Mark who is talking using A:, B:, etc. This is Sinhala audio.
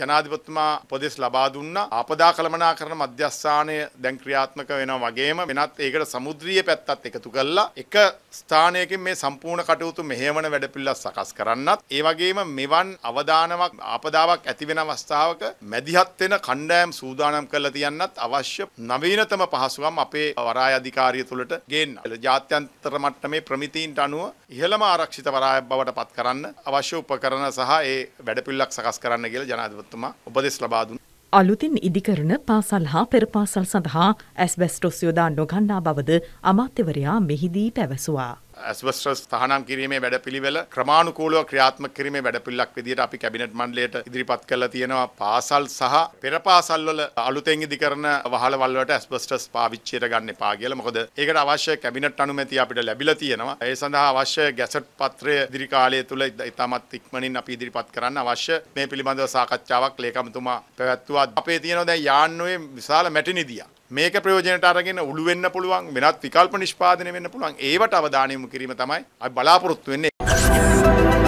A: ජනාධිපතිතුමා උපදෙස් ලබා දුන්නා. ආපදා කළමනාකරණ මධ්‍යස්ථානය දැන් ක්‍රියාත්මක වෙනවා වගේම වෙනත් ඒකට සමුද්‍රීය පැත්තත් එකතු කරලා එක ස්ථානයකින් මේ සම්පූර්ණ කටයුතු මෙහෙවන වැඩපිළිවෙල සකස් කරන්නත් ඒ වගේම මෙවන් අවදානමක් ආපදාවක් ඇති වෙන අවස්ථාවක මැදිහත් වෙන කණ්ඩායම් සූදානම් කරලා තියන්නත් අවශ්‍ය නවීනතම පහසුකම් අපේ වරාය අධිකාරිය තුළට ගේන්න. ජාත්‍යන්තර මට්ටමේ ප්‍රමිතීන්ට අනුව ඉහළම ආරක්ෂිත වරායක් බවට පත් කරන්න අවශ්‍ය උපකරණ සහ ඒ වැඩපිළිවෙලක් සකස් කරන්න කියලා ජනාධිපති අමාත්‍යවරතුමා උපදෙස් ලබා දුන්නා.
B: අලුතින් ඉදිකරන පාසල් හා පෙරපාසල් සඳහා ඇස්බැස්ටොස් යොදා නොගන්නා බවද අමාත්‍යවරයා මෙහිදී පැවසුවා.
A: ඇස්වස්ට්‍රස් තහනම් කිරීමේ වැඩපිළිවෙල ක්‍රමානුකූලව ක්‍රියාත්මක කිරීමේ වැඩපිළිවෙලක් විදිහට අපි කැබිනට් මණ්ඩලයට ඉදිරිපත් කරලා තියෙනවා පාසල් සහ පෙරපාසල්වල අලුතෙන් ඉදිකරන වහල වලට ඇස්බස්ටස් පාවිච්චියට ගන්න එපා කියලා. මොකද ඒකට අවශ්‍ය කැබිනට් අනුමැතිය අපිට ලැබිලා තියෙනවා. ඒ සඳහා අවශ්‍ය ගැසට් පත්‍රය ඉදිරි කාලය තුල ඉතාමත් ඉක්මනින් අපි ඉදිරිපත් කරන්න අවශ්‍ය මේ පිළිබඳව සාකච්ඡාවක් ලේකම්තුමා පැවැත්තුවා. අපේ තියෙනවා දැන් යාන්නුවේ විශාල මැටි නිදියක්. මේක ප්‍රයෝජනට අරගෙන උළු වෙන්න පුළුවන් වෙනත් විකල්ප නිෂ්පාදනය වෙන්න පුළුවන් ඒවට අවධානය යොමු කිරීම තමයි අපි බලාපොරොත්තු වෙන්නේ